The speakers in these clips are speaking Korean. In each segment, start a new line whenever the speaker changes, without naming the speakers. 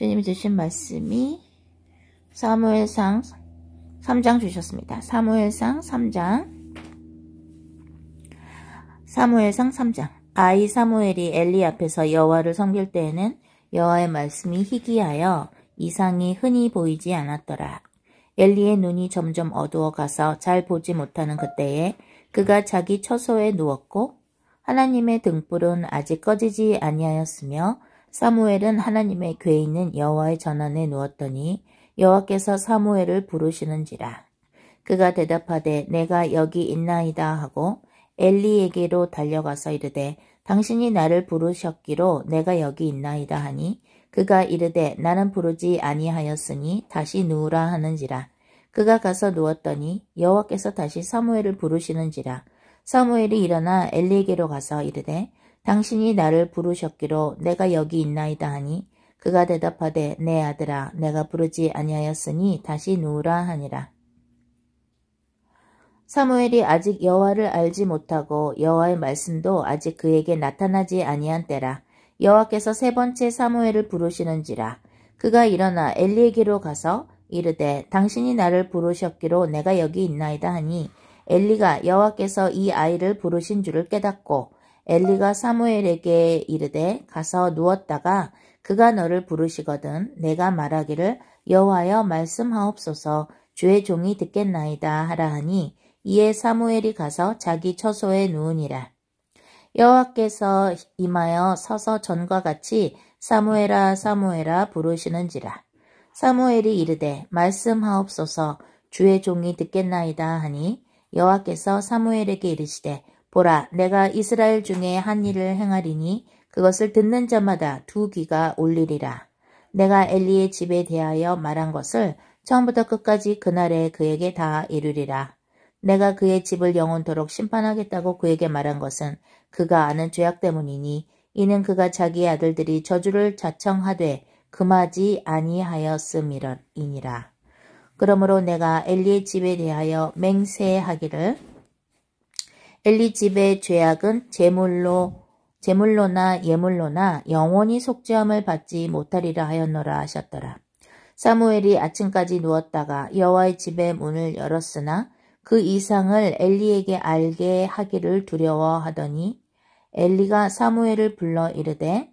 주님이 주신 말씀이 사무엘상 3장 주셨습니다. 사무엘상 3장 사무엘상 3장 아이 사무엘이 엘리 앞에서 여호와를 섬길 때에는 여호와의 말씀이 희귀하여 이상이 흔히 보이지 않았더라. 엘리의 눈이 점점 어두워 가서 잘 보지 못하는 그때에 그가 자기 처소에 누웠고 하나님의 등불은 아직 꺼지지 아니하였으며 사무엘은 하나님의 궤에 있는 여호와의 전안에 누웠더니 여호와께서 사무엘을 부르시는지라. 그가 대답하되 내가 여기 있나이다 하고 엘리에게로 달려가서 이르되 당신이 나를 부르셨기로 내가 여기 있나이다 하니 그가 이르되 나는 부르지 아니하였으니 다시 누우라 하는지라. 그가 가서 누웠더니 여호와께서 다시 사무엘을 부르시는지라. 사무엘이 일어나 엘리에게로 가서 이르되 당신이 나를 부르셨기로 내가 여기 있나이다 하니 그가 대답하되 내 네, 아들아 내가 부르지 아니하였으니 다시 누우라 하니라. 사무엘이 아직 여호와를 알지 못하고 여호와의 말씀도 아직 그에게 나타나지 아니한 때라 여호와께서 세 번째 사무엘을 부르시는지라 그가 일어나 엘리에게로 가서 이르되 당신이 나를 부르셨기로 내가 여기 있나이다 하니 엘리가 여호와께서 이 아이를 부르신 줄을 깨닫고 엘리가 사무엘에게 이르되 가서 누웠다가 그가 너를 부르시거든 내가 말하기를 여호와여 말씀하옵소서 주의 종이 듣겠나이다 하라 하니 이에 사무엘이 가서 자기 처소에 누우니라. 여호와께서 임하여 서서 전과 같이 사무엘아 사무엘아 부르시는지라. 사무엘이 이르되 말씀하옵소서 주의 종이 듣겠나이다 하니 여호와께서 사무엘에게 이르시되 보라 내가 이스라엘 중에 한 일을 행하리니 그것을 듣는 자마다 두 귀가 울리리라. 내가 엘리의 집에 대하여 말한 것을 처음부터 끝까지 그날에 그에게 다 이루리라. 내가 그의 집을 영원토록 심판하겠다고 그에게 말한 것은 그가 아는 죄악 때문이니 이는 그가 자기의 아들들이 저주를 자청하되 금하지 아니하였음이니라. 그러므로 내가 엘리의 집에 대하여 맹세하기를 엘리집의 죄악은 제물로 제물로나 예물로나 영원히 속죄함을 받지 못하리라 하였노라 하셨더라. 사무엘이 아침까지 누웠다가 여호와의 집에 문을 열었으나 그 이상을 엘리에게 알게 하기를 두려워하더니 엘리가 사무엘을 불러 이르되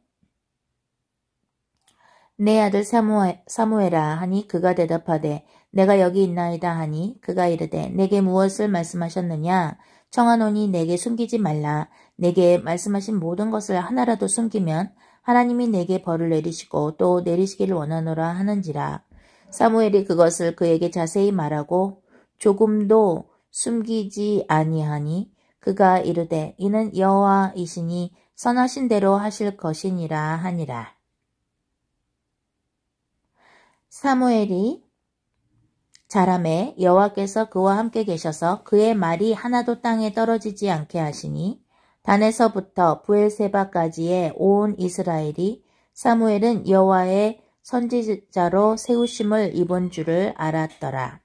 내 아들 사무엘, 사무엘아 하니 그가 대답하되 내가 여기 있나이다 하니 그가 이르되 내게 무엇을 말씀하셨느냐 청하노니 내게 숨기지 말라. 내게 말씀하신 모든 것을 하나라도 숨기면 하나님이 내게 벌을 내리시고 또 내리시기를 원하노라 하는지라. 사무엘이 그것을 그에게 자세히 말하고 조금도 숨기지 아니하니 그가 이르되 이는 여호와이시니 선하신 대로 하실 것이니라 하니라. 사무엘이 자람에 여호와께서 그와 함께 계셔서 그의 말이 하나도 땅에 떨어지지 않게 하시니 단에서부터 부엘세바까지의 온 이스라엘이 사무엘은 여호와의 선지자로 세우심을 입은 줄을 알았더라.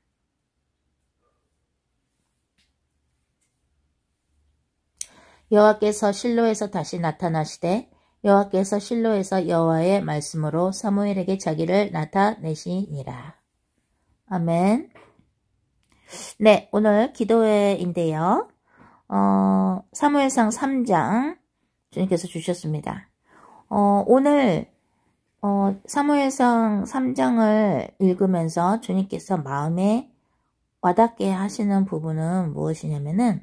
여호와께서 실로에서 다시 나타나시되 여호와께서 실로에서 여호와의 말씀으로 사무엘에게 자기를 나타내시니라. 아멘. 네, 오늘 기도회인데요. 어, 사무엘상 3장 주님께서 주셨습니다. 어, 오늘 어, 사무엘상 3장을 읽으면서 주님께서 마음에 와닿게 하시는 부분은 무엇이냐면은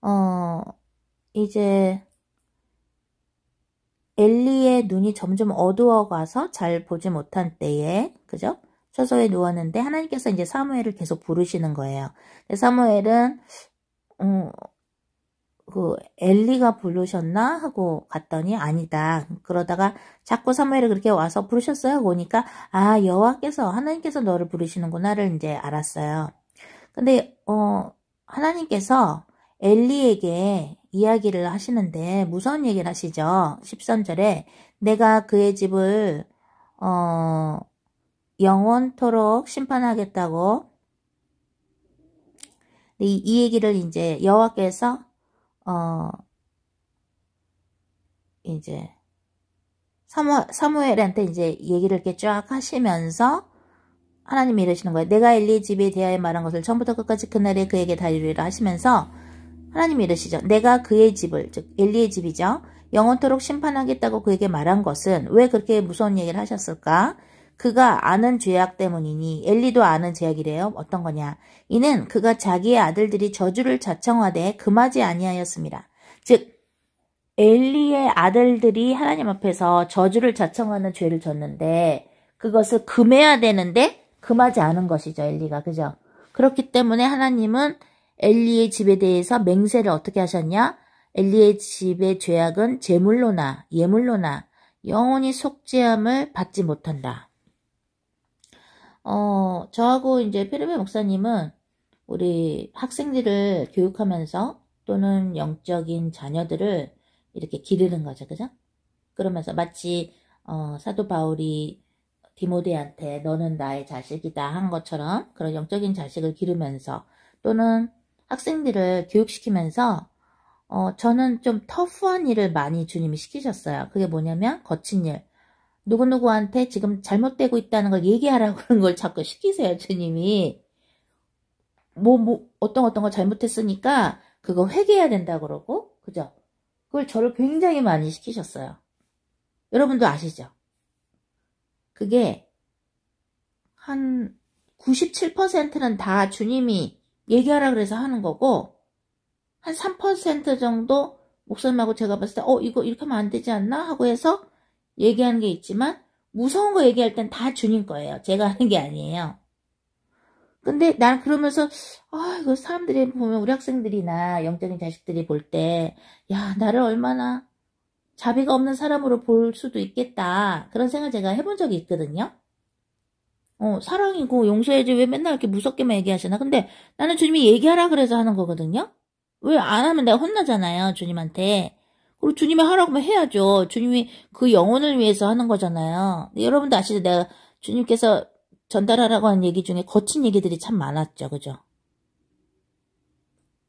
어, 이제 엘리의 눈이 점점 어두워가서 잘 보지 못한 때에 그죠? 처소에 누웠는데 하나님께서 이제 사무엘을 계속 부르시는 거예요. 사무엘은 음, 그 엘리가 부르셨나 하고 갔더니 아니다. 그러다가 자꾸 사무엘을 그렇게 와서 부르셨어요. 보니까 아 여호와께서 하나님께서 너를 부르시는구나를 이제 알았어요. 근데 어 하나님께서 엘리에게 이야기를 하시는데 무서운 얘기를 하시죠. 13절에 내가 그의 집을 어 영원토록 심판하겠다고 이, 이 얘기를 이제 여호와께서 어 이제 사무, 사무엘한테 이제 얘기를 이렇게 쫙 하시면서 하나님이 이러시는 거예요. 내가 엘리 집에 대하여 말한 것을 처음부터 끝까지 그날에 그에게 다리리라 하시면서 하나님이 이러시죠. 내가 그의 집을 즉 엘리의 집이죠. 영원토록 심판하겠다고 그에게 말한 것은 왜 그렇게 무서운 얘기를 하셨을까? 그가 아는 죄악 때문이니 엘리도 아는 죄악이래요. 어떤 거냐? 이는 그가 자기의 아들들이 저주를 자청하되 금하지 아니하였습니다. 즉 엘리의 아들들이 하나님 앞에서 저주를 자청하는 죄를 졌는데 그것을 금해야 되는데 금하지 않은 것이죠. 엘리가 그죠? 그렇기 때문에 하나님은 엘리의 집에 대해서 맹세를 어떻게 하셨냐? 엘리의 집의 죄악은 제물로나 예물로나 영원히 속죄함을 받지 못한다. 어, 저하고 이제 페르베 목사님은 우리 학생들을 교육하면서 또는 영적인 자녀들을 이렇게 기르는 거죠. 그죠? 그러면서 마치 어, 사도 바울이 디모데한테 너는 나의 자식이다 한 것처럼 그런 영적인 자식을 기르면서 또는 학생들을 교육시키면서 어, 저는 좀 터프한 일을 많이 주님이 시키셨어요. 그게 뭐냐면 거친 일. 누구누구한테 지금 잘못되고 있다는 걸 얘기하라고 그런 걸 자꾸 시키세요, 주님이. 뭐, 뭐, 어떤 어떤 걸 잘못했으니까 그거 회개해야 된다 그러고, 그죠? 그걸 저를 굉장히 많이 시키셨어요. 여러분도 아시죠? 그게 한 97%는 다 주님이 얘기하라 그래서 하는 거고, 한 3% 정도 목사님하고 제가 봤을 때, 어, 이거 이렇게 하면 안 되지 않나? 하고 해서 얘기하는 게 있지만 무서운 거 얘기할 땐 다 주님 거예요. 제가 하는 게 아니에요. 근데 난 그러면서 아 이거 사람들이 보면 우리 학생들이나 영적인 자식들이 볼 때 야 나를 얼마나 자비가 없는 사람으로 볼 수도 있겠다 그런 생각 을 제가 해본 적이 있거든요. 어 사랑이고 용서해야지 왜 맨날 이렇게 무섭게만 얘기하시나 근데 나는 주님이 얘기하라 그래서 하는 거거든요. 왜 안 하면 내가 혼나잖아요 주님한테. 그리고 주님이 하라고 해야죠. 주님이 그 영혼을 위해서 하는 거잖아요. 여러분도 아시죠? 내가 주님께서 전달하라고 하는 얘기 중에 거친 얘기들이 참 많았죠. 그죠?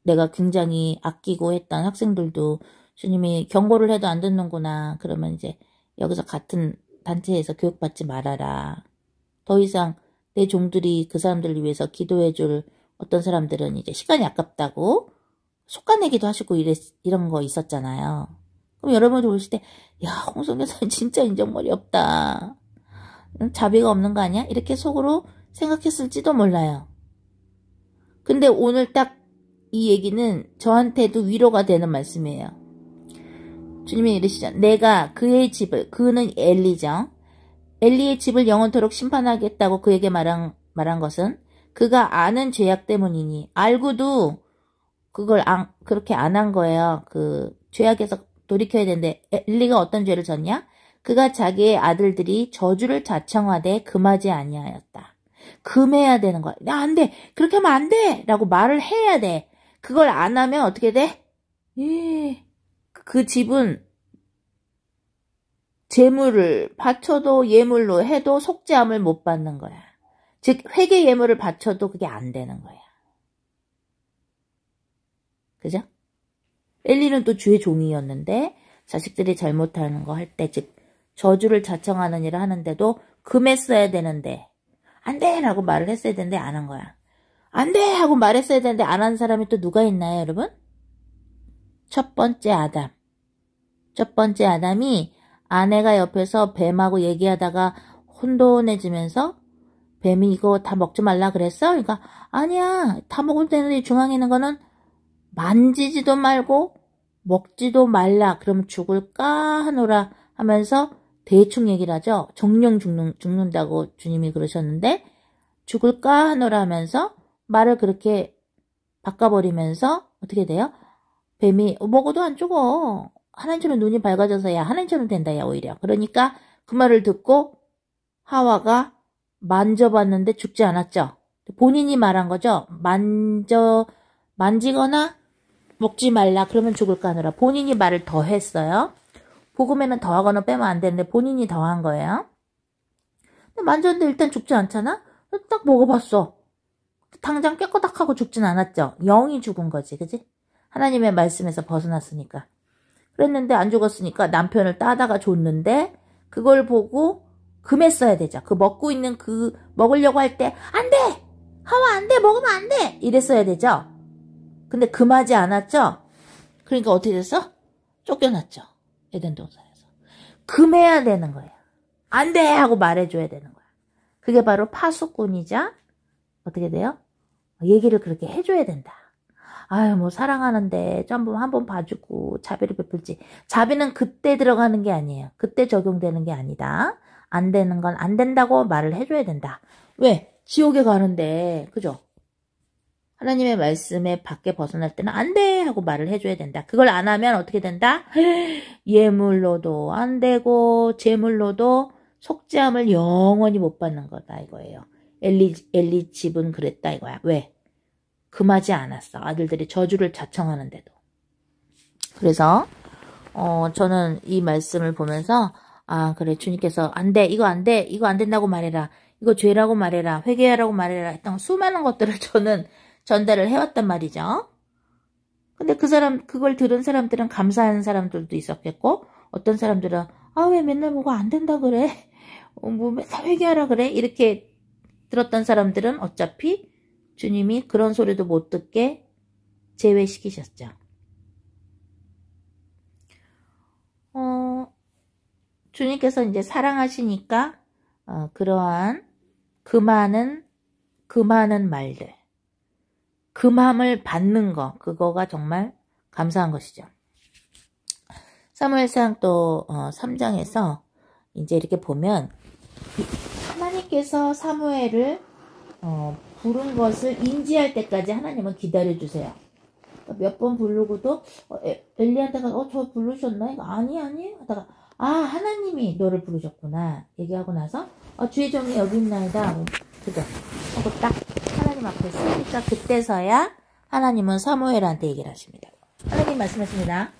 내가 굉장히 아끼고 했던 학생들도 주님이 경고를 해도 안 듣는구나. 그러면 이제 여기서 같은 단체에서 교육받지 말아라. 더 이상 내 종들이 그 사람들을 위해서 기도해 줄 어떤 사람들은 이제 시간이 아깝다고 속아내기도 하시고 이래, 이런 거 있었잖아요. 그럼 여러분들 보실 때, 야, 홍성교사는 진짜 인정머리 없다. 자비가 없는 거 아니야? 이렇게 속으로 생각했을지도 몰라요. 근데 오늘 딱 이 얘기는 저한테도 위로가 되는 말씀이에요. 주님이 이러시죠. 내가 그의 집을, 그는 엘리죠. 엘리의 집을 영원토록 심판하겠다고 그에게 말한, 말한 것은 그가 아는 죄악 때문이니, 알고도 그걸 안, 그렇게 안 한 거예요. 그 죄악에서 돌이켜야 되는데 엘리가 어떤 죄를 졌냐? 그가 자기의 아들들이 저주를 자청하되 금하지 아니하였다. 금해야 되는 거야. 야, 안 돼. 그렇게 하면 안 돼. 라고 말을 해야 돼. 그걸 안 하면 어떻게 돼? 그 집은 재물을 바쳐도 예물로 해도 속죄함을 못 받는 거야. 즉회계 예물을 바쳐도 그게 안 되는 거야. 그죠? 엘리는 또 주의 종이었는데 자식들이 잘못하는 거 할 때 즉 저주를 자청하는 일을 하는데도 금했어야 되는데 안 돼! 라고 말을 했어야 되는데 안 한 거야. 안 돼! 하고 말했어야 되는데 안 한 사람이 또 누가 있나요 여러분? 첫 번째 아담. 첫 번째 아담이 아내가 옆에서 뱀하고 얘기하다가 혼돈해지면서 뱀이 이거 다 먹지 말라 그랬어? 그러니까 아니야 다 먹을 때는 이 중앙에 있는 거는 만지지도 말고 먹지도 말라 그럼 죽을까 하노라 하면서 대충 얘기를 하죠. 정령 죽는, 죽는다고 주님이 그러셨는데 죽을까 하노라 하면서 말을 그렇게 바꿔버리면서 어떻게 돼요? 뱀이 어, 먹어도 안 죽어. 하나님처럼 눈이 밝아져서 야 하나님처럼 된다 야 오히려. 그러니까 그 말을 듣고 하와가 만져봤는데 죽지 않았죠. 본인이 말한 거죠. 만져 만지거나 먹지 말라 그러면 죽을까 하느라 본인이 말을 더 했어요. 복음에는 더하거나 빼면 안 되는데 본인이 더한 거예요. 만졌는데 일단 죽지 않잖아? 딱 먹어봤어. 당장 깨닥하고 죽진 않았죠. 영이 죽은 거지, 그지? 하나님의 말씀에서 벗어났으니까. 그랬는데 안 죽었으니까 남편을 따다가 줬는데 그걸 보고 금했어야 되죠. 그 먹고 있는 그 먹으려고 할 때 안 돼! 하와 안 돼! 먹으면 안 돼! 이랬어야 되죠. 근데 금하지 않았죠? 그러니까 어떻게 됐어? 쫓겨났죠. 에덴 동산에서. 금해야 되는 거예요. 안 돼! 하고 말해줘야 되는 거야. 그게 바로 파수꾼이자, 어떻게 돼요? 얘기를 그렇게 해줘야 된다. 아유, 뭐, 사랑하는데, 좀 한번, 한번 봐주고, 자비를 베풀지. 자비는 그때 들어가는 게 아니에요. 그때 적용되는 게 아니다. 안 되는 건 안 된다고 말을 해줘야 된다. 왜? 지옥에 가는데, 그죠? 하나님의 말씀에 밖에 벗어날 때는 안 돼! 하고 말을 해줘야 된다. 그걸 안 하면 어떻게 된다? 예물로도 안 되고, 재물로도 속죄함을 영원히 못 받는 거다, 이거예요. 엘리, 엘리 집은 그랬다, 이거야. 왜? 금하지 않았어. 아들들이 저주를 자청하는데도. 그래서, 어, 저는 이 말씀을 보면서, 아, 그래, 주님께서, 안 돼, 이거 안 돼, 이거 안 된다고 말해라. 이거 죄라고 말해라. 회개하라고 말해라. 했던 수많은 것들을 저는 전달을 해왔단 말이죠. 근데 그 사람, 그걸 들은 사람들은 감사하는 사람들도 있었겠고, 어떤 사람들은, 아, 왜 맨날 뭐가 안 된다 그래? 어, 뭐 맨날 회개하라 그래? 이렇게 들었던 사람들은 어차피 주님이 그런 소리도 못 듣게 제외시키셨죠.
어,
주님께서 이제 사랑하시니까, 어, 그러한 그 많은, 그 많은 말들. 그 마음을 받는 거 그거가 정말 감사한 것이죠. 사무엘상 또 3장에서 어, 이제 이렇게 보면 하나님께서 사무엘을 어, 부른 것을 인지할 때까지 하나님은 기다려주세요. 그러니까 몇번 부르고도 어, 엘리한테 가 어, 저 부르셨나? 이거 아니 아니 하다가 아 하나님이 너를 부르셨구나 얘기하고 나서 어, 주의 종이 여기 있나이다 그죠? 하고 딱 하나님 앞에 쓰니까 그때서야 하나님은 사무엘한테 얘기를 하십니다. 하나님 말씀하십니다.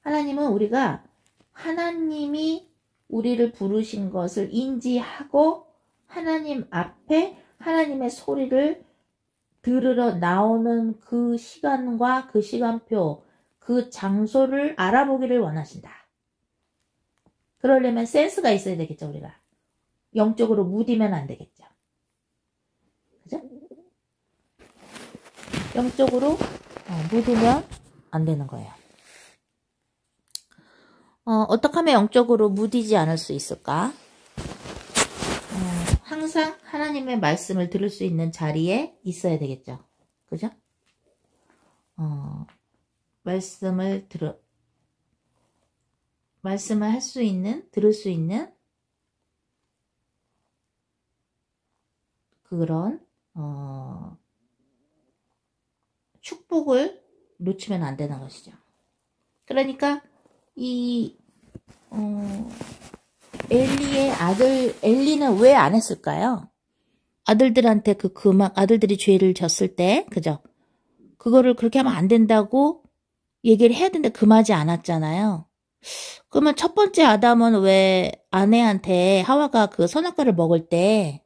하나님은 우리가 하나님이 우리를 부르신 것을 인지하고 하나님 앞에 하나님의 소리를 들으러 나오는 그 시간과 그 시간표, 그 장소를 알아보기를 원하신다. 그러려면 센스가 있어야 되겠죠, 우리가. 영적으로 무디면 안 되겠죠. 영적으로 묻으면 어, 안 되는 거예요. 어, 어떻게 하면 영적으로 무디지 않을 수 있을까? 어, 항상 하나님의 말씀을 들을 수 있는 자리에 있어야 되겠죠. 그죠? 어, 말씀을 들어, 말씀을 할 수 있는, 들을 수 있는 그런, 어, 축복을 놓치면 안 되는 것이죠. 그러니까 이 어, 엘리의 아들 엘리는 왜 안 했을까요? 아들들한테 그 그만 아들들이 죄를 졌을 때 그죠? 그거를 그렇게 하면 안 된다고 얘기를 해야 되는데 금하지 않았잖아요. 그러면 첫 번째 아담은 왜 아내한테 하와가 그 선악과를 먹을 때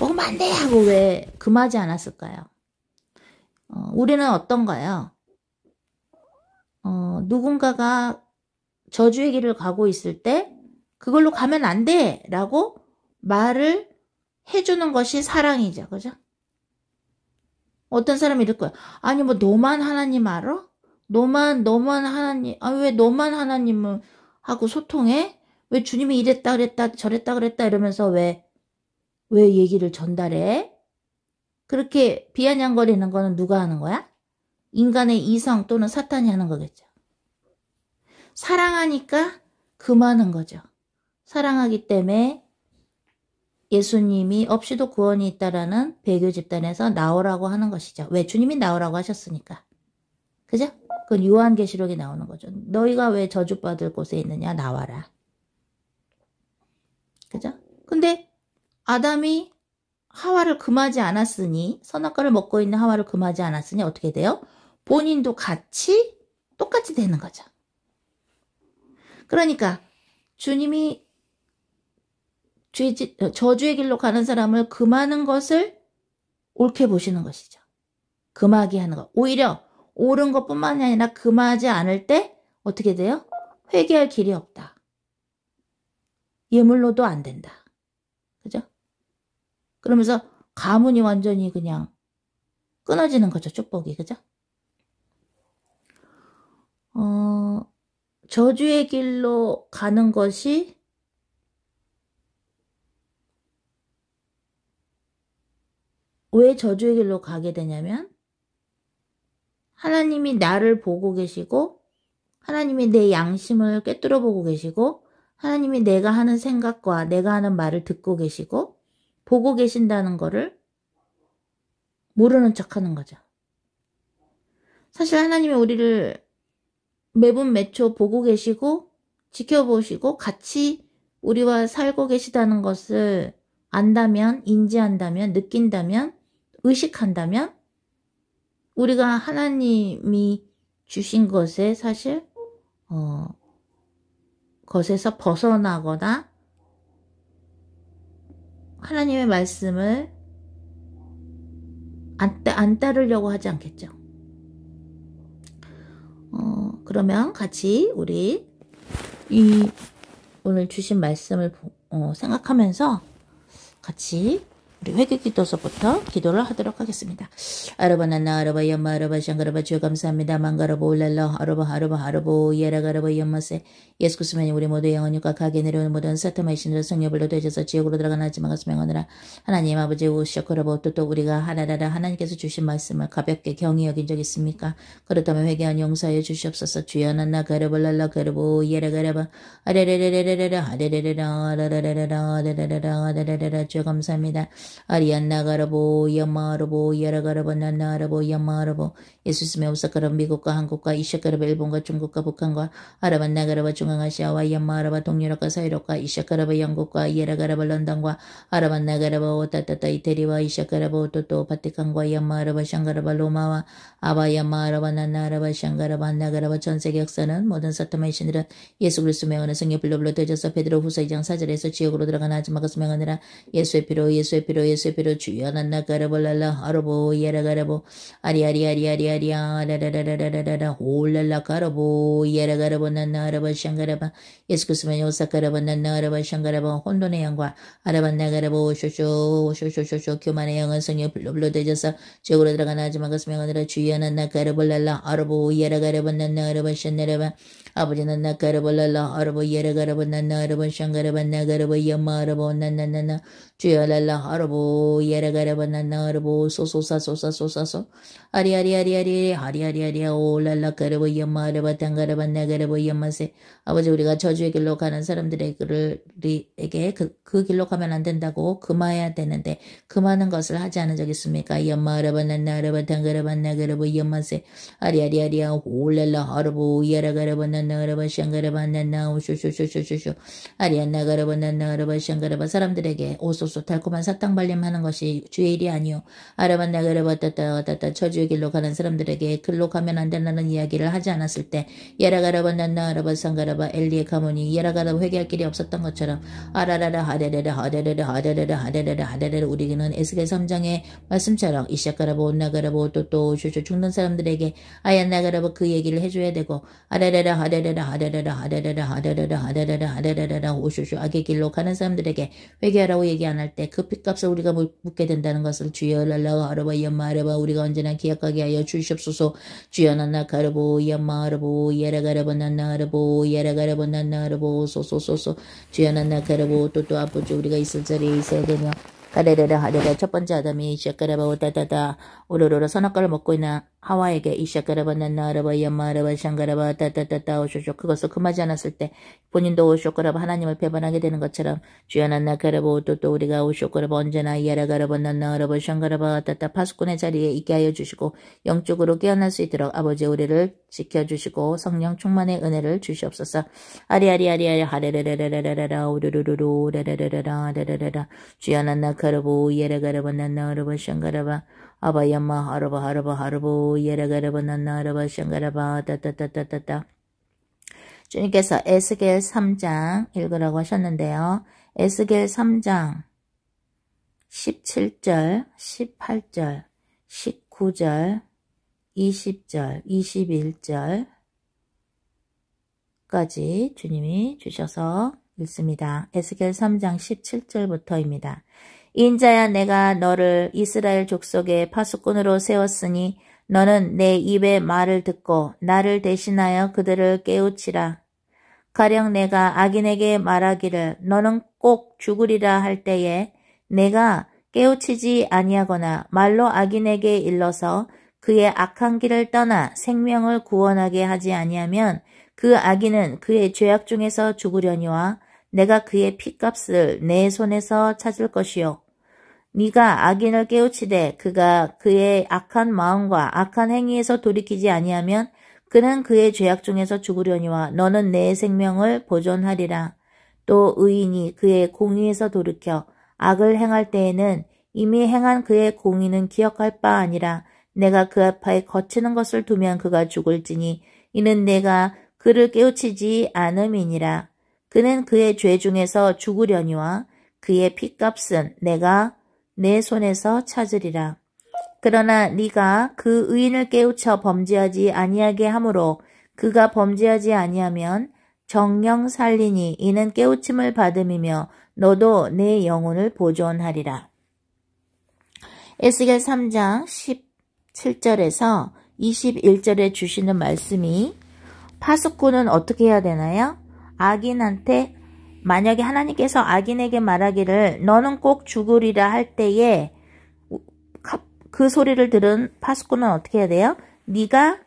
먹으면 안 돼! 하고 왜 금하지 않았을까요? 어, 우리는 어떤가요? 어, 누군가가 저주의 길을 가고 있을 때 그걸로 가면 안 돼! 라고 말을 해주는 것이 사랑이죠. 그죠? 어떤 사람이 이럴 거야. 아니 뭐 너만 하나님 알아? 너만 너만 하나님 아 왜 너만 하나님을 하고 소통해? 왜 주님이 이랬다 그랬다 저랬다 그랬다 이러면서 왜 왜 얘기를 전달해? 그렇게 비아냥거리는 거는 누가 하는 거야? 인간의 이성 또는 사탄이 하는 거겠죠. 사랑하니까 금하는 거죠. 사랑하기 때문에 예수님이 없이도 구원이 있다라는 배교 집단에서 나오라고 하는 것이죠. 왜? 주님이 나오라고 하셨으니까. 그죠? 그건 요한계시록에 나오는 거죠. 너희가 왜 저주받을 곳에 있느냐? 나와라. 그죠? 근데 아담이 하와를 금하지 않았으니 선악과를 먹고 있는 하와를 금하지 않았으니 어떻게 돼요? 본인도 같이 똑같이 되는 거죠. 그러니까 주님이 죄지, 저주의 길로 가는 사람을 금하는 것을 옳게 보시는 것이죠. 금하게 하는 것. 오히려 옳은 것뿐만이 아니라 금하지 않을 때 어떻게 돼요? 회개할 길이 없다. 예물로도 안 된다. 그죠? 그러면서 가문이 완전히 그냥 끊어지는 거죠. 쪽복이. 그죠? 어, 저주의 길로 가는 것이 왜 저주의 길로 가게 되냐면 하나님이 나를 보고 계시고 하나님이 내 양심을 꿰뚫어 보고 계시고 하나님이 내가 하는 생각과 내가 하는 말을 듣고 계시고 보고 계신다는 거를 모르는 척 하는 거죠. 사실 하나님이 우리를 매분 매초 보고 계시고 지켜보시고 같이 우리와 살고 계시다는 것을 안다면, 인지한다면, 느낀다면, 의식한다면, 우리가 하나님이 주신 것에 사실, 어, 것에서 벗어나거나 하나님의 말씀을 안, 안 따르려고 하지 않겠죠. 어, 그러면 같이 우리 이 오늘 주신 말씀을 어, 생각하면서 같이 우리 회개 기도서부터 기도를 하도록 하겠습니다. 아르바 나나 아르바 염마 아르바 장가르바 주여 감사합니다. 망가르보 울랄라 아르바 아르바 아르보 예라가르바 염마세 예수 그스도님 우리 모두 영원육과 가게 내려오는 모든 사탄의 신들 성녀불로 되져서 지옥으로 들어가는 하지만 가서 명하느라 하나님 아버지 우셔크르보 또또 우리가 하나라라 하나님께서 주신 말씀을 가볍게 경히 여긴 적 있습니까? 그렇다면 회개한 용서해 주시옵소서 주여 나나 가르볼랄라 가르보 예라가르바 아레레레레레레 아레레레라 아레레레라 아레레레라 아레레레라 주여 감사합니다. 아리안나가라보 야마라보 야라가라바 나나라보 야마라보 예수스메 오사카라 미국과 한국과 이샤카라바 일본과 중국과 북한과 아라반나가라바 중앙아시아와 야마라바 동유럽과 사유럽과 이샤카라바 영국과 야라가라바 런던과 아라반나가라바 오타타타 이태리와 이샤카라바 오토토 바티칸과 야마라바 샹가라바 로마와 아바 야마라바 나나라바 샹가라바 나가라바 전세계 역사는 모든 사타마의 신들은 예수 그리스도 명언의 성의 불로 불러 되져서 베드로 후서 2장 4절에서 지옥으로 들어가나 아지마가 스명하느라 예수의 피로 예수의 피로 ese pero chuya nana carabala la harbo yara garabo ari ari ari ari ari ara ra ra ra ra ra ra ra hola la carabo yara garabo nana araba shangaraba esku sumeyo sakaraba nana araba shangaraba hondo ne yangwa araba nagarabo shosho shosho shosho kyo mane yanga sonyo plo plo tejasa chegura dragana jmagas me ngandra chuya nana carabala la harbo yara garabo nana araba shangaraba 아버지 는나 가르벌랄라 아르보 예르가르보 나나 아르보 샹가르보 나가르보 염마르보 나나나나 주여 랄라 아르보 예르가르보 나나 아르보 소소사 소사 소사소 아리아리아리아리 아리아리아리아 오랄라 가르보 염마르보 당가르보 나가르보 염마세 아버지 우리가 저주의 길로 가는 사람들에게 그, 그 길로 가면 안 된다고 금화야 되는데 금하는 것을 하지 않은 적 있습니까? 염마르보 나나 아르보 땅가르보 나가르보 염마세 아리아리아리아 올랄라 아르보 예르가르보 나나 나가라바 샹가라바 난나 오쇼쇼쇼쇼쇼 아리안나 가라바 난나 가라바 샹가라바 사람들에게 오소소 달콤한 사탕 발림하는 것이 주의 일이 아니오 아라바 나가라바 따따 따따 처주의 길로 가는 사람들에게 글로 가면 안 된다는 이야기를 하지 않았을 때야라가라바 난나 가라바 샹가라바 엘리의 가문이 야라가라바 회개할 길이 없었던 것처럼 아라라라 하데레레 하데레레 하데레레 하데레레 하데레레 우리는 에스겔 3장의 말씀처럼 이샤가라바 온나가라바 또또 쇼쇼 죽는 사람들에게 아얀나가라바 그 얘기를 해줘야 되고 아라라라 하데 하데레다하데레다하데레다하데레다하데레다하데레다 우슈슈하게 길로 가는 사람들에게 회개하라고 얘기 안 할 때 그 핏값을 우리가 묻게 된다는 것을 주여 랄라와 하르바 연마하르바 우리가 언제나 기억하게 하여 주시옵소서 주여 난나 가르보 연마하르보 예라가르보 난나 하르보 예라가르보 난나 하르보 소소소소 주여 난나 가르보 또또 아버지 우리가 있을 자리에 있어야 되며 가레레라 하레라 첫 번째 아담이 시작가라바오 다다다 오로로로 선악과를 먹고 있나 하와에게 이샤가라바 난나라바 야마라바 샹가라바 따따따따 오쇼쇼 그것을 금하지 않았을 때 본인도 오쇼가라바 하나님을 배반하게 되는 것처럼 주연한나가라바 오또또 우리가 오쇼가라바 언제나 이야라가라바 난나라바 샹가라바 따따 파수꾼의 자리에 있게 하여 주시고 영적으로 깨어날 수 있도록 아버지 우리를 지켜주시고 성령 충만의 은혜를 주시옵소서 아리아리아리아리 하레레레레레레라 우르르르루 레레레레라 레레레라 주연한나가라보 이야라가라바 난나라바 샹가라바 아바야마 하르바 하르바 하르보 예라가르바 나나르바샹가르바 따따따따따따 주님께서 에스겔 3장 읽으라고 하셨는데요. 에스겔 3장 17절, 18절, 19절, 20절, 21절까지 주님이 주셔서 읽습니다. 에스겔 3장 17절부터입니다. 인자야 내가 너를 이스라엘 족속의 파수꾼으로 세웠으니 너는 내 입의 말을 듣고 나를 대신하여 그들을 깨우치라. 가령 내가 악인에게 말하기를 너는 꼭 죽으리라 할 때에 내가 깨우치지 아니하거나 말로 악인에게 일러서 그의 악한 길을 떠나 생명을 구원하게 하지 아니하면 그 악인은 그의 죄악 중에서 죽으려니와 내가 그의 피값을 내 손에서 찾을 것이요 네가 악인을 깨우치되 그가 그의 악한 마음과 악한 행위에서 돌이키지 아니하면 그는 그의 죄악 중에서 죽으려니와 너는 내 생명을 보존하리라. 또 의인이 그의 공의에서 돌이켜 악을 행할 때에는 이미 행한 그의 공의는 기억할 바 아니라 내가 그 앞에 거치는 것을 두면 그가 죽을지니 이는 내가 그를 깨우치지 않음이니라. 그는 그의 죄 중에서 죽으려니와 그의 피값은 내가 내 손에서 찾으리라. 그러나 네가 그 의인을 깨우쳐 범죄하지 아니하게 하므로 그가 범죄하지 아니하면 정령 살리니 이는 깨우침을 받음이며 너도 내 영혼을 보존하리라. 에스겔 3장 17절에서 21절에 주시는 말씀이 파수꾼은 어떻게 해야 되나요? 악인한테 만약에 하나님께서 악인에게 말하기를 너는 꼭 죽으리라 할 때에 그 소리를 들은 파수꾼은 어떻게 해야 돼요? 네가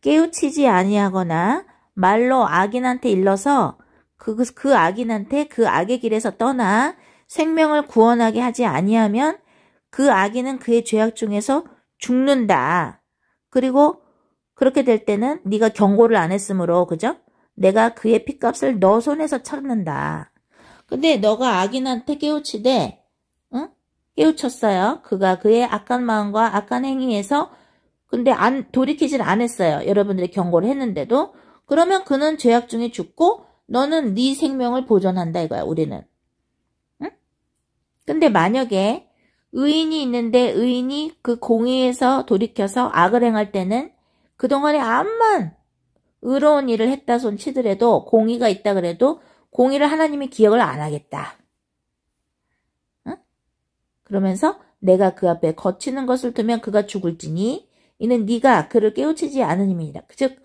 깨우치지 아니하거나 말로 악인한테 일러서 그, 그, 그 악인한테 그 악의 길에서 떠나 생명을 구원하게 하지 아니하면 그 악인은 그의 죄악 중에서 죽는다. 그리고 그렇게 될 때는 네가 경고를 안 했으므로 그죠? 내가 그의 핏값을 너 손에서 찾는다. 근데 너가 악인한테 깨우치되 응? 깨우쳤어요. 그가 그의 악한 마음과 악한 행위에서 근데 안 돌이키질 않았어요. 여러분들이 경고를 했는데도 그러면 그는 죄악 중에 죽고 너는 네 생명을 보존한다 이거야 우리는. 응? 근데 만약에 의인이 있는데 의인이 그 공의에서 돌이켜서 악을 행할 때는 그동안에 암만 의로운 일을 했다 손 치더라도 공의가 있다 그래도 공의를 하나님이 기억을 안 하겠다. 응? 그러면서 내가 그 앞에 거치는 것을 두면 그가 죽을지니 이는 네가 그를 깨우치지 않으니이다. 그 즉,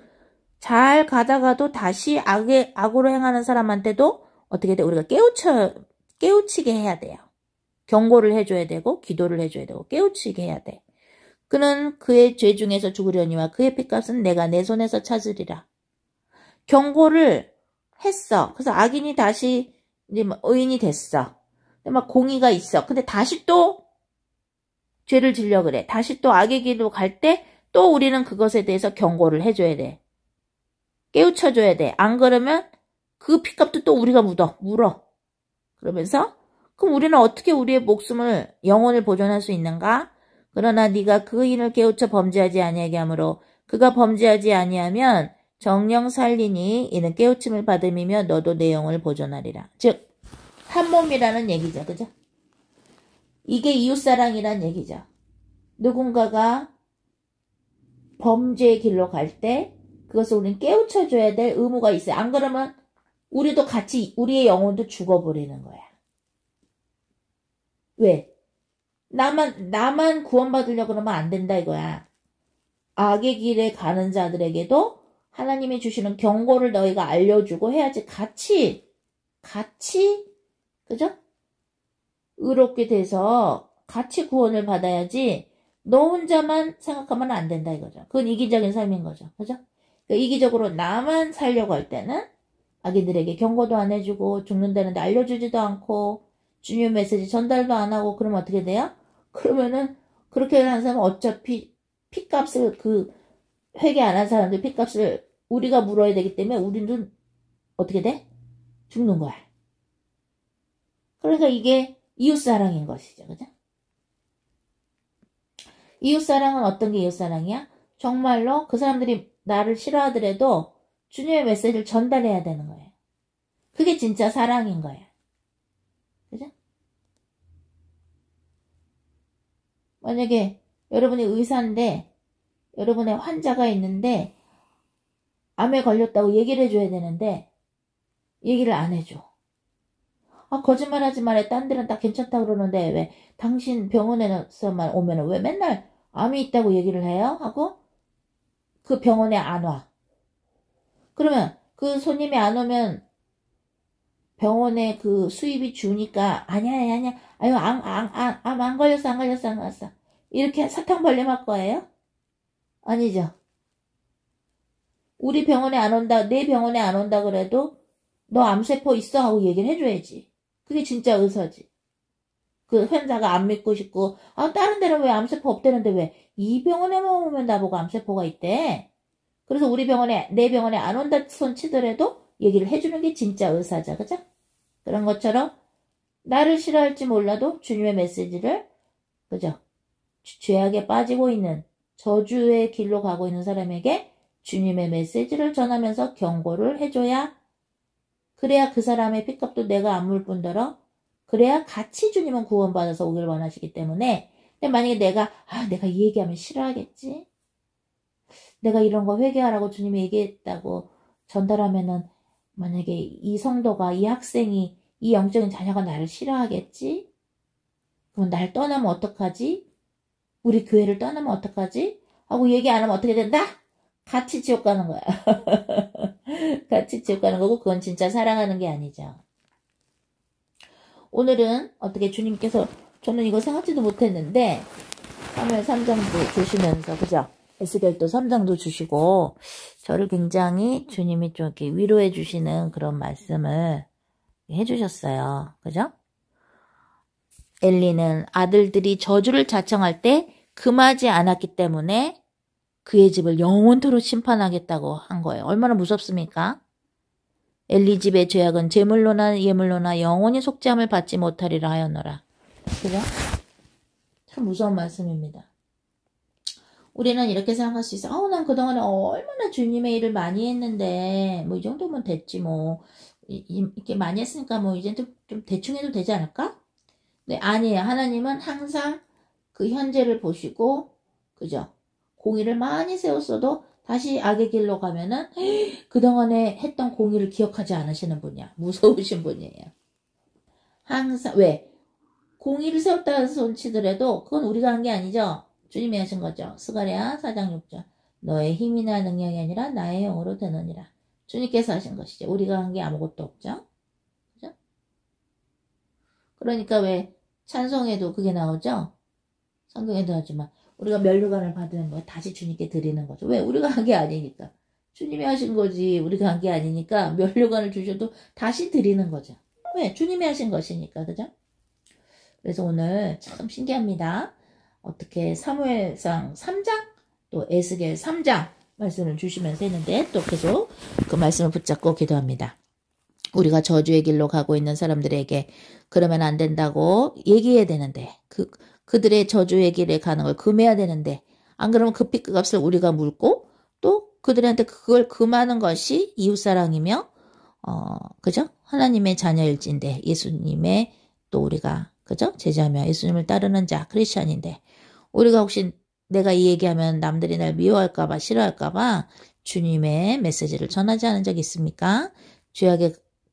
잘 가다가도 다시 악에, 악으로 행하는 사람한테도 어떻게 돼? 우리가 깨우쳐, 깨우치게 해야 돼요. 경고를 해줘야 되고, 기도를 해줘야 되고, 깨우치게 해야 돼. 그는 그의 죄 중에서 죽으려니와 그의 핏값은 내가 내 손에서 찾으리라. 경고를 했어. 그래서 악인이 다시 뭐 의인이 됐어. 막 공의가 있어. 근데 다시 또 죄를 질려 그래. 다시 또 악의 길로 갈 때 또 우리는 그것에 대해서 경고를 해줘야 돼. 깨우쳐줘야 돼. 안 그러면 그 핏값도 또 우리가 묻어. 물어. 그러면서 그럼 우리는 어떻게 우리의 목숨을 영혼을 보존할 수 있는가? 그러나 네가 그 인을 깨우쳐 범죄하지 아니하게 하므로 그가 범죄하지 아니하면 정령 살리니 이는 깨우침을 받음이며 너도 내 영을 보존하리라. 즉 한몸이라는 얘기죠. 그죠? 이게 이웃사랑이란 얘기죠. 누군가가 범죄의 길로 갈 때 그것을 우리는 깨우쳐줘야 될 의무가 있어요. 안 그러면 우리도 같이 우리의 영혼도 죽어버리는 거야. 왜? 나만 나만 구원받으려 고 그러면 안 된다 이거야. 악의 길에 가는 자들에게도 하나님이 주시는 경고를 너희가 알려주고 해야지 같이 같이 그죠? 의롭게 돼서 같이 구원을 받아야지 너 혼자만 생각하면 안 된다 이거죠. 그건 이기적인 삶인 거죠. 그죠? 그러니까 이기적으로 나만 살려고 할 때는 아기들에게 경고도 안 해주고 죽는다는데 알려주지도 않고 중요 메시지 전달도 안 하고 그러면 어떻게 돼요? 그러면은 그렇게 하는 사람은 어차피 피값을 그 회계 안한 사람들 피값을 우리가 물어야 되기 때문에 우리는 어떻게 돼? 죽는 거야. 그러니까 이게 이웃사랑인 것이죠. 그죠? 이웃사랑은 어떤 게 이웃사랑이야? 정말로 그 사람들이 나를 싫어하더라도 주님의 메시지를 전달해야 되는 거예요. 그게 진짜 사랑인 거예요. 만약에 여러분이 의사인데 여러분의 환자가 있는데 암에 걸렸다고 얘기를 해줘야 되는데 얘기를 안 해줘. 아 거짓말하지 말해. 딴 데는 다 괜찮다 그러는데 왜 당신 병원에서만 오면 왜 맨날 암이 있다고 얘기를 해요? 하고 그 병원에 안 와. 그러면 그 손님이 안 오면 병원에 그 수입이 주니까 아니야 아니야 아니야 아유 암암암암 걸렸어 안 걸렸어 안 걸렸어 이렇게 사탕벌레 할 거예요? 아니죠. 우리 병원에 안 온다, 내 병원에 안 온다 그래도 너 암세포 있어 하고 얘기를 해줘야지. 그게 진짜 의사지. 그 환자가 안 믿고 싶고 아 다른 데는 왜 암세포 없대는데 왜 이 병원에만 오면 나보고 암세포가 있대. 그래서 우리 병원에 내 병원에 안 온다 손 치더라도 얘기를 해주는 게 진짜 의사자 그죠? 그런 것처럼 나를 싫어할지 몰라도 주님의 메시지를 그죠? 죄악에 빠지고 있는 저주의 길로 가고 있는 사람에게 주님의 메시지를 전하면서 경고를 해줘야 그래야 그 사람의 픽업도 내가 안 물 뿐더러 그래야 같이 주님은 구원받아서 오길 원하시기 때문에 근데 만약에 내가 아 내가 이 얘기하면 싫어하겠지 내가 이런 거 회개하라고 주님이 얘기했다고 전달하면은 만약에 이 성도가 이 학생이 이 영적인 자녀가 나를 싫어하겠지 그럼 날 떠나면 어떡하지 우리 교회를 떠나면 어떡하지? 하고 얘기 안 하면 어떻게 된다? 같이 지옥 가는 거야. 같이 지옥 가는 거고 그건 진짜 사랑하는 게 아니죠. 오늘은 어떻게 주님께서 저는 이거 생각지도 못했는데 사무 3장도 주시면서 그죠? 에스겔도 3장도 주시고 저를 굉장히 주님이 좀 이렇게 위로해 주시는 그런 말씀을 해주셨어요. 그죠? 엘리는 아들들이 저주를 자청할 때 금하지 않았기 때문에 그의 집을 영원토록 심판하겠다고 한 거예요. 얼마나 무섭습니까? 엘리 집의 죄악은 제물로나 예물로나 영원히 속죄함을 받지 못하리라 하였노라. 그죠? 참 무서운 말씀입니다. 우리는 이렇게 생각할 수 있어. 어, 난 그동안에 얼마나 주님의 일을 많이 했는데, 뭐, 이 정도면 됐지, 뭐. 이, 렇게 많이 했으니까, 뭐, 이제 좀, 좀 대충 해도 되지 않을까? 네, 아니에요. 하나님은 항상 그 현재를 보시고 그죠? 공의를 많이 세웠어도 다시 악의 길로 가면은 그동안에 했던 공의를 기억하지 않으시는 분이야. 무서우신 분이에요. 항상 왜? 공의를 세웠다는 손치더라도 그건 우리가 한 게 아니죠. 주님이 하신 거죠. 스가랴 사장 6절. 너의 힘이나 능력이 아니라 나의 영으로 되느니라. 주님께서 하신 것이죠. 우리가 한 게 아무것도 없죠. 그죠? 그러니까 왜 찬송에도 그게 나오죠? 성경에도 하지만 우리가 면류관을 받은 거 뭐 다시 주님께 드리는 거죠. 왜? 우리가 한 게 아니니까. 주님이 하신 거지 우리가 한 게 아니니까 면류관을 주셔도 다시 드리는 거죠. 왜? 주님이 하신 것이니까. 그죠? 그래서 오늘 참 신기합니다. 어떻게 사무엘상 3장 또 에스겔 3장 말씀을 주시면서 했는데 또 계속 그 말씀을 붙잡고 기도합니다. 우리가 저주의 길로 가고 있는 사람들에게 그러면 안 된다고 얘기해야 되는데 그 그들의 저주의 길에 가는 걸 금해야 되는데 안 그러면 급히 그 값을 우리가 물고 또 그들한테 그걸 금하는 것이 이웃사랑이며 어 그죠? 하나님의 자녀일진데 예수님의 또 우리가 그죠? 제자며 예수님을 따르는 자 크리스천인데 우리가 혹시 내가 이 얘기하면 남들이 날 미워할까봐 싫어할까봐 주님의 메시지를 전하지 않은 적 있습니까? 죄악의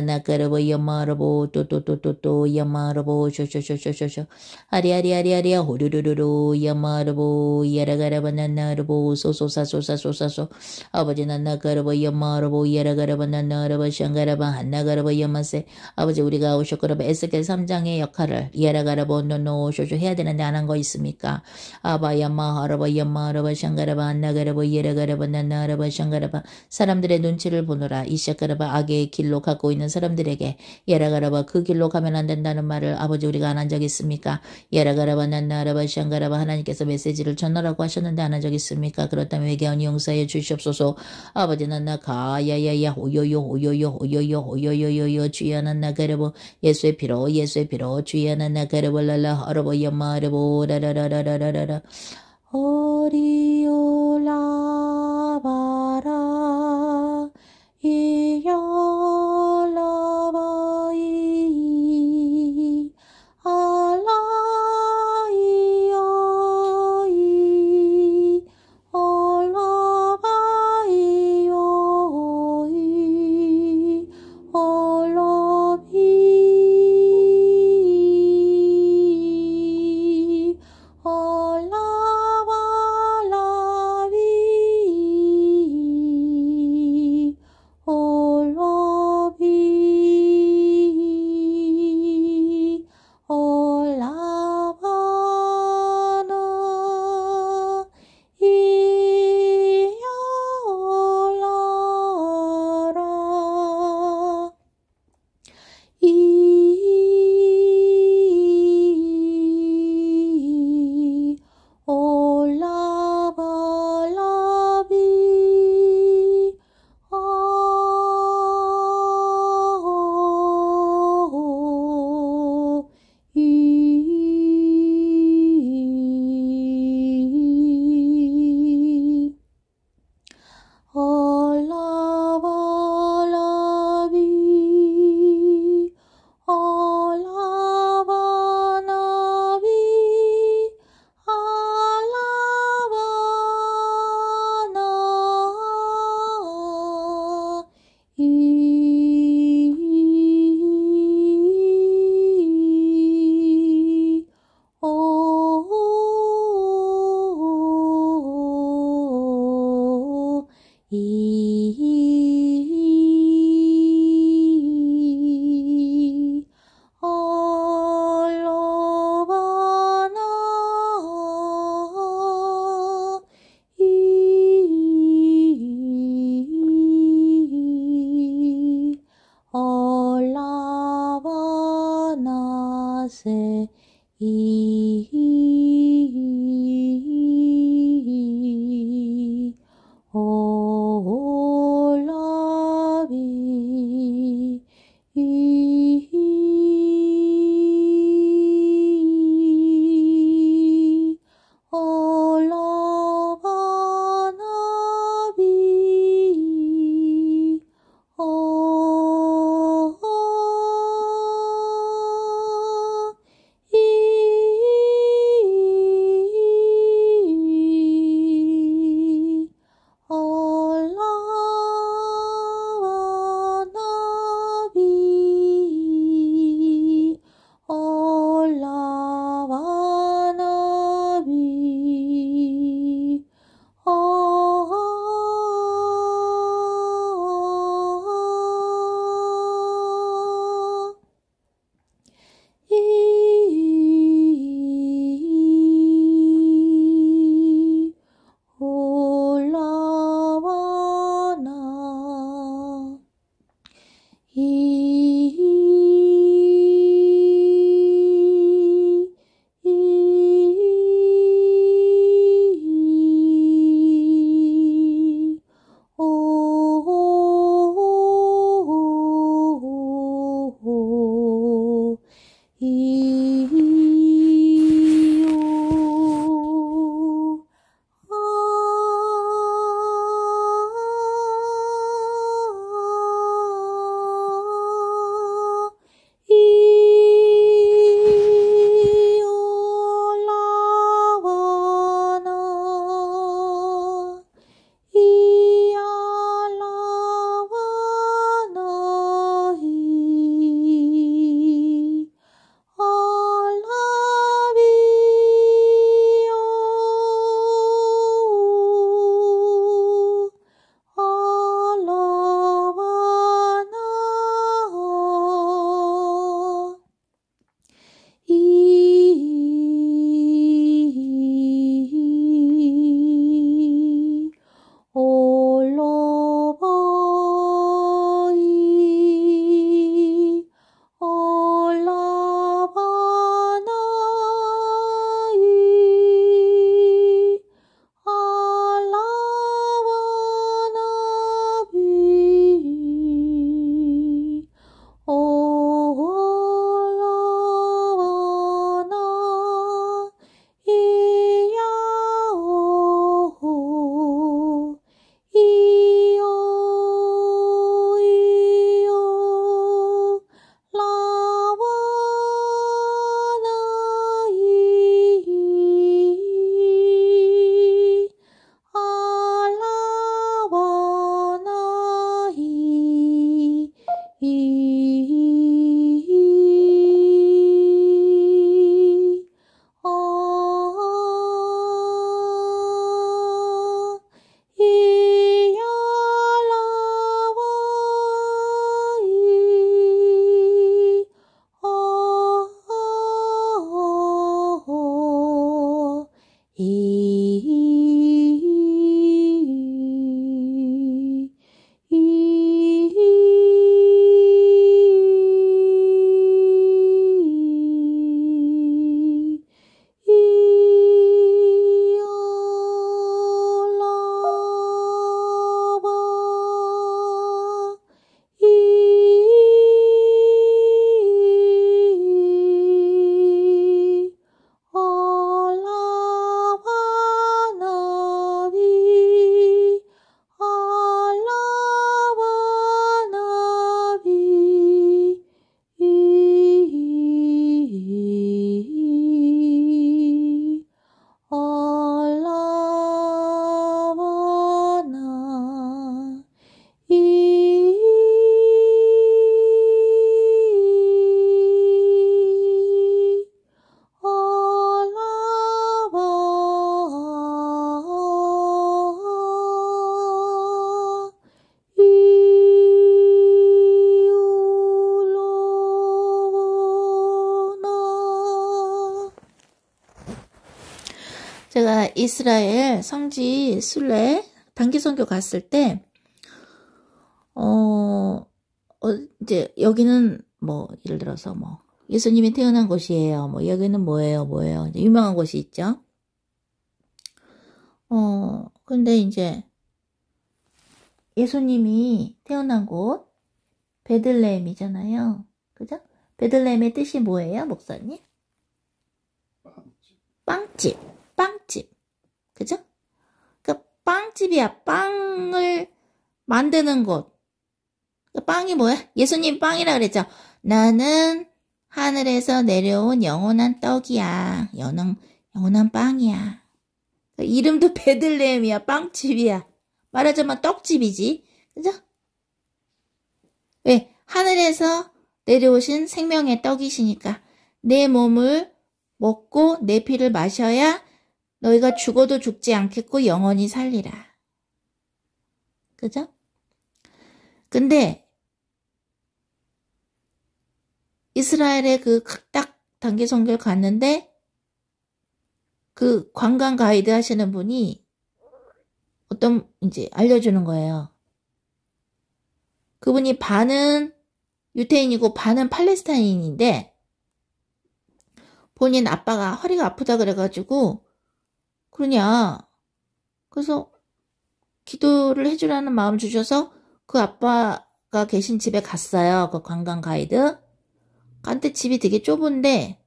나나나까르보 야마르보 또또또또또 야마르보 쇼쇼쇼쇼쇼쇼 아리아리아리아리아 호루루루루 야마르보 야라가라바 나나르보 소소사소사소사소 아버지 나나까르보 야마르보 야라가라바 나나르보 샹가라바 한나가르보 야마세 아버지 우리가 오셨거라바 에스겔 3장의 역할을 야라가라보 노노 쇼쇼 해야 되는데 안 한 거 있습니까? 아바 야마하라바 야마르바 샹가라바 한나가라보 야라가라바 나나르바 샹가라바 사람들의 눈치를 보노라 이샤가라바 악의 길로 가고 있는 있는 사람들에게 예라가라바 그 길로 가면 안 된다는 말을 아버지 우리가 안 한 적 있습니까? 예라가라바 난나라바 시안가라바 하나님께서 메시지를 전하라고 하셨는데 안 한적 있습니까? 그렇다면 외계한 용사에 주시옵소서 아버지 난나 가야야야 오요요 오요요 오요요 오요요요요 주여 난나 가라보 예수의 피로 예수의 피로 주여 난나 가라보 랄라 하라보 야마라보 라라라라라라라 어리오라바라 이 이스라엘 성지 술레 단기 선교 갔을 때, 어, 어, 이제 여기는 뭐, 예를 들어서 뭐, 예수님이 태어난 곳이에요. 뭐, 여기는 뭐예요, 뭐예요. 유명한 곳이 있죠. 어, 근데 이제 예수님이 태어난 곳, 베들레헴이잖아요. 그죠? 베들레헴의 뜻이 뭐예요, 목사님? 빵집. 빵집. 그죠? 그러니까 빵집이야. 빵을 만드는 곳. 그러니까 빵이 뭐야? 예수님 빵이라 그랬죠. 나는 하늘에서 내려온 영원한 떡이야. 영원, 영원한 빵이야. 그러니까 이름도 베들레헴이야. 빵집이야. 말하자면 떡집이지. 그죠? 왜? 예, 하늘에서 내려오신 생명의 떡이시니까 내 몸을 먹고 내 피를 마셔야 너희가 죽어도 죽지 않겠고 영원히 살리라. 그죠? 근데 이스라엘의 그딱 단계성교를 갔는데 그 관광 가이드 하시는 분이 어떤 이제 알려주는 거예요. 그분이 반은 유태인이고 반은 팔레스타인인데 본인 아빠가 허리가 아프다 그래가지고 그러냐. 그래서 기도를 해주라는 마음 주셔서 그 아빠가 계신 집에 갔어요. 그 관광 가이드. 근데 집이 되게 좁은데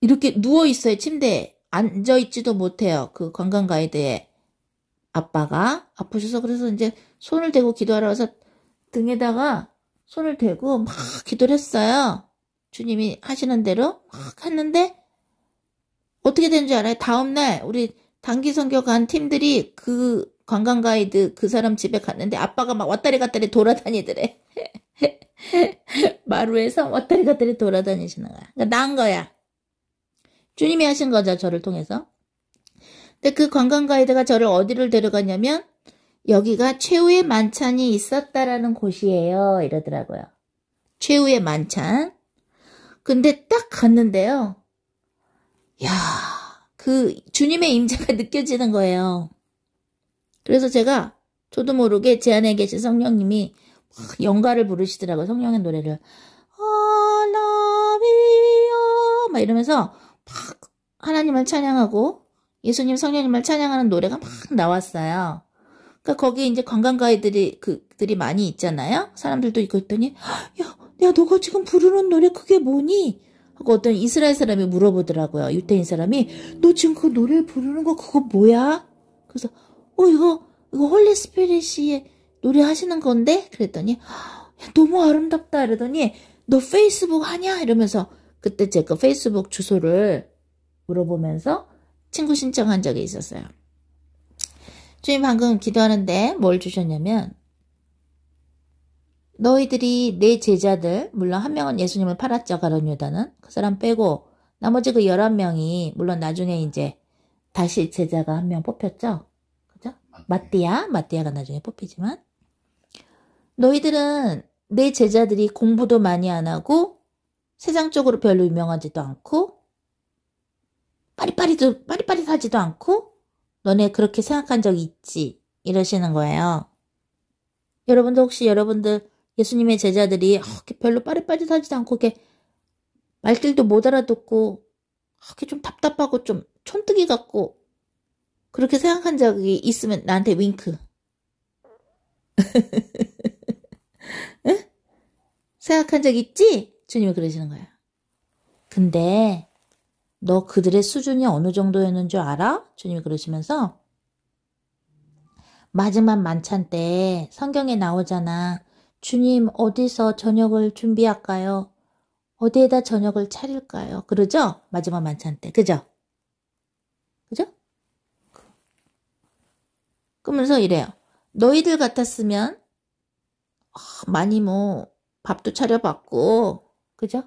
이렇게 누워 있어요. 침대에 앉아 있지도 못해요. 그 관광 가이드에 아빠가 아프셔서 그래서 이제 손을 대고 기도하러고서 등에다가 손을 대고 막 기도를 했어요. 주님이 하시는 대로 막 했는데 어떻게 된 줄 알아요? 다음날 우리 단기 선교 간 팀들이 그 관광 가이드 그 사람 집에 갔는데 아빠가 막 왔다리 갔다리 돌아다니더래. 마루에서 왔다리 갔다리 돌아다니시는 거야. 그러니까 나 거야. 주님이 하신 거죠. 저를 통해서. 근데 그 관광 가이드가 저를 어디를 데려갔냐면 여기가 최후의 만찬이 있었다라는 곳이에요. 이러더라고요. 최후의 만찬. 근데 딱 갔는데요. 야, 그 주님의 임재가 느껴지는 거예요. 그래서 제가 저도 모르게 제 안에 계신 성령님이 영가를 부르시더라고요. 성령의 노래를. 아라비야막 이러면서 막 하나님을 찬양하고 예수님 성령님을 찬양하는 노래가 막 나왔어요. 그러니까 거기에 이제 관광 가이드들이 그들이 많이 있잖아요. 사람들도 있고 했더니 야, 야 너가 지금 부르는 노래 그게 뭐니? 하 어떤 이스라엘 사람이 물어보더라고요. 유태인 사람이 너 지금 그 노래 부르는 거 그거 뭐야? 그래서 어 이거 이거 홀리 스피릿이 노래 하시는 건데 그랬더니 너무 아름답다 이러더니 너 페이스북 하냐 이러면서 그때 제그 페이스북 주소를 물어보면서 친구 신청한 적이 있었어요. 주님 방금 기도하는데 뭘 주셨냐면 너희들이 내 제자들 물론 한 명은 예수님을 팔았죠 가론 유다는 그 사람 빼고 나머지 그 11명이 물론 나중에 이제 다시 제자가 한 명 뽑혔죠. 그죠? 마띠아, 마띠아가 나중에 뽑히지만 너희들은 내 제자들이 공부도 많이 안 하고 세상적으로 별로 유명하지도 않고 빠리빠리도 빠리빠리하지도 않고 너네 그렇게 생각한 적 있지 이러시는 거예요. 여러분도 혹시 여러분들 예수님의 제자들이 별로 빠릿빠릿하지 않고 말길도 못 알아듣고 좀 답답하고 좀 촌뜨기 같고 그렇게 생각한 적이 있으면 나한테 윙크. 생각한 적 있지? 주님이 그러시는 거야. 근데 너 그들의 수준이 어느 정도였는 줄 알아? 주님이 그러시면서 마지막 만찬 때 성경에 나오잖아. 주님, 어디서 저녁을 준비할까요? 어디에다 저녁을 차릴까요? 그러죠? 마지막 만찬 때. 그죠? 그죠? 그러면서 이래요. 너희들 같았으면, 아, 많이 뭐, 밥도 차려봤고, 그죠?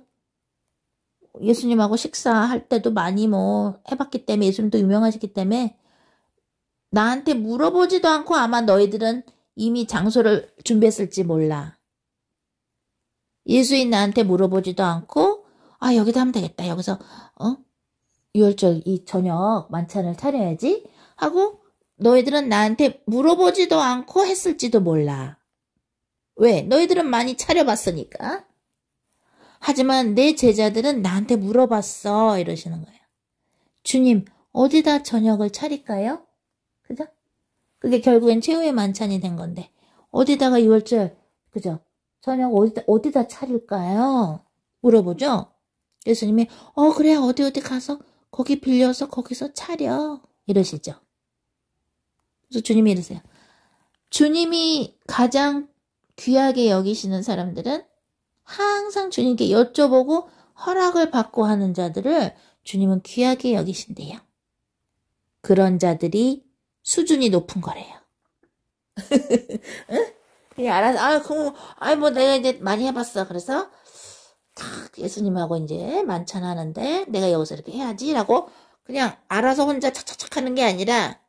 예수님하고 식사할 때도 많이 뭐, 해봤기 때문에, 예수님도 유명하시기 때문에, 나한테 물어보지도 않고 아마 너희들은 이미 장소를 준비했을지 몰라. 예수인 나한테 물어보지도 않고 아여기도 하면 되겠다. 여기서 어? 유월절 이 저녁 만찬을 차려야지 하고 너희들은 나한테 물어보지도 않고 했을지도 몰라. 왜? 너희들은 많이 차려봤으니까. 하지만 내 제자들은 나한테 물어봤어. 이러시는 거예요. 주님, 어디다 저녁을 차릴까요? 그죠? 그게 결국엔 최후의 만찬이 된 건데 어디다가 6월절 그죠? 저녁 어디다, 어디다 차릴까요? 물어보죠. 예수님이 어 그래 어디 어디 가서 거기 빌려서 거기서 차려 이러시죠. 그래서 주님이 이러세요. 주님이 가장 귀하게 여기시는 사람들은 항상 주님께 여쭤보고 허락을 받고 하는 자들을 주님은 귀하게 여기신대요. 그런 자들이 수준이 높은 거래요. 응? 예, 알았어. 아, 그럼, 아이, 뭐, 내가 이제 많이 해봤어. 그래서, 탁, 예수님하고 이제 만찬 하는데, 내가 여기서 이렇게 해야지라고, 그냥 알아서 혼자 착착착 하는 게 아니라,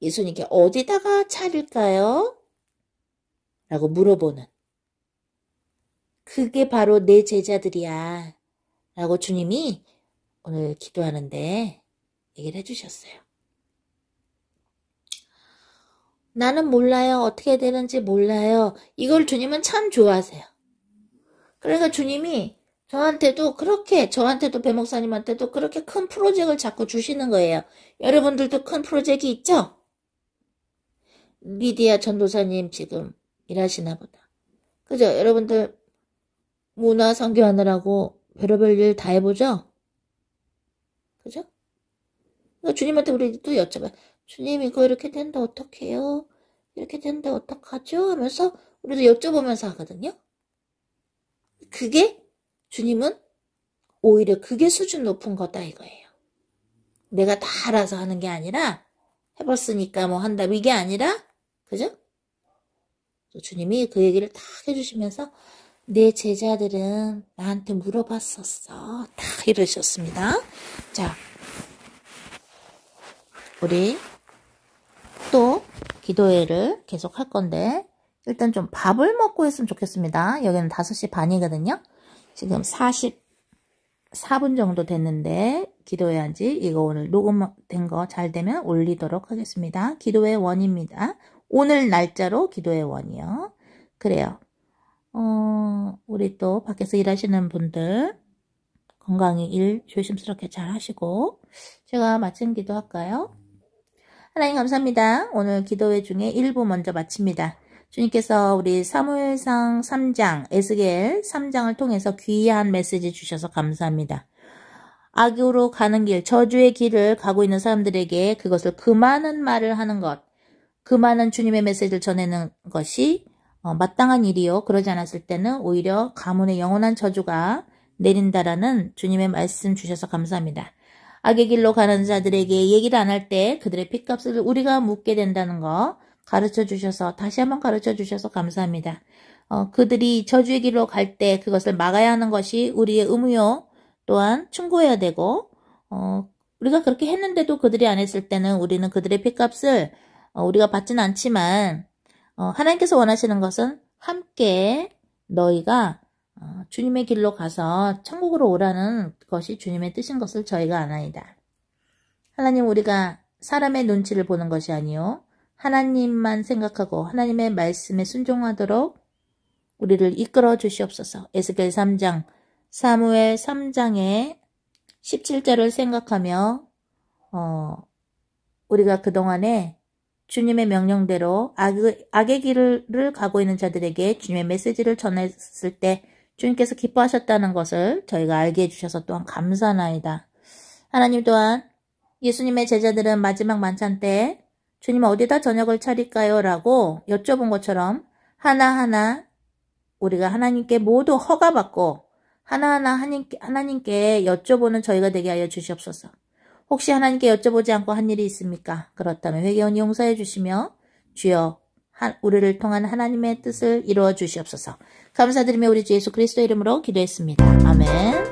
예수님께 어디다가 차릴까요? 라고 물어보는. 그게 바로 내 제자들이야. 라고 주님이 오늘 기도하는데 얘기를 해주셨어요. 나는 몰라요. 어떻게 되는지 몰라요. 이걸 주님은 참 좋아하세요. 그러니까 주님이 저한테도 그렇게, 저한테도 배목사님한테도 그렇게 큰 프로젝트를 자꾸 주시는 거예요. 여러분들도 큰 프로젝트 있죠? 미디아 전도사님 지금 일하시나 보다. 그죠? 여러분들 문화 선교하느라고 별의별 일 다 해보죠? 그죠? 그러니까 주님한테 우리 도 여쭤봐요. 주님 이거 이렇게 된다 어떡해요? 이렇게 된다 어떡하죠? 하면서 우리도 여쭤보면서 하거든요. 그게 주님은 오히려 그게 수준 높은 거다 이거예요. 내가 다 알아서 하는 게 아니라 해봤으니까 뭐 한다 이게 아니라 그죠? 주님이 그 얘기를 다 해주시면서 내 제자들은 나한테 물어봤었어. 다 이러셨습니다. 자, 우리 또 기도회를 계속 할 건데 일단 좀 밥을 먹고 했으면 좋겠습니다. 여기는 5시 반이거든요. 지금 44분 정도 됐는데 기도회 한지 이거 오늘 녹음된 거 잘 되면 올리도록 하겠습니다. 기도회 원입니다. 오늘 날짜로 기도회 원이요. 그래요. 어, 우리 또 밖에서 일하시는 분들 건강히 일 조심스럽게 잘 하시고 제가 마친 기도 할까요? 하나님 감사합니다. 오늘 기도회 중에 일부 먼저 마칩니다. 주님께서 우리 사무엘상 3장, 에스겔 3장을 통해서 귀한 메시지 주셔서 감사합니다. 악으로 가는 길, 저주의 길을 가고 있는 사람들에게 그것을 그만한 말을 하는 것, 그만한 주님의 메시지를 전하는 것이 어, 마땅한 일이요. 그러지 않았을 때는 오히려 가문의 영원한 저주가 내린다라는 주님의 말씀 주셔서 감사합니다. 악의 길로 가는 자들에게 얘기를 안 할 때 그들의 핏값을 우리가 묻게 된다는 거 가르쳐 주셔서 다시 한번 가르쳐 주셔서 감사합니다. 어, 그들이 저주의 길로 갈 때 그것을 막아야 하는 것이 우리의 의무요. 또한 충고해야 되고 어, 우리가 그렇게 했는데도 그들이 안 했을 때는 우리는 그들의 핏값을 어, 우리가 받진 않지만 어, 하나님께서 원하시는 것은 함께 너희가 어, 주님의 길로 가서 천국으로 오라는 것이 주님의 뜻인 것을 저희가 아나이다. 하나님 우리가 사람의 눈치를 보는 것이 아니요 하나님만 생각하고 하나님의 말씀에 순종하도록 우리를 이끌어 주시옵소서. 에스겔 3장, 사무엘 3장의 17절을 생각하며 어, 우리가 그동안에 주님의 명령대로 악, 악의 길을 가고 있는 자들에게 주님의 메시지를 전했을 때 주님께서 기뻐하셨다는 것을 저희가 알게 해주셔서 또한 감사나이다. 하나님 또한 예수님의 제자들은 마지막 만찬 때 주님 어디다 저녁을 차릴까요? 라고 여쭤본 것처럼 하나하나 우리가 하나님께 모두 허가받고 하나하나 하나님께, 여쭤보는 저희가 되게 하여 주시옵소서. 혹시 하나님께 여쭤보지 않고 한 일이 있습니까? 그렇다면 회개원 용서해 주시며 주여 우리를 통한 하나님의 뜻을 이루어 주시옵소서. 감사드리며 우리 주 예수 그리스도 이름으로 기도했습니다. 아멘.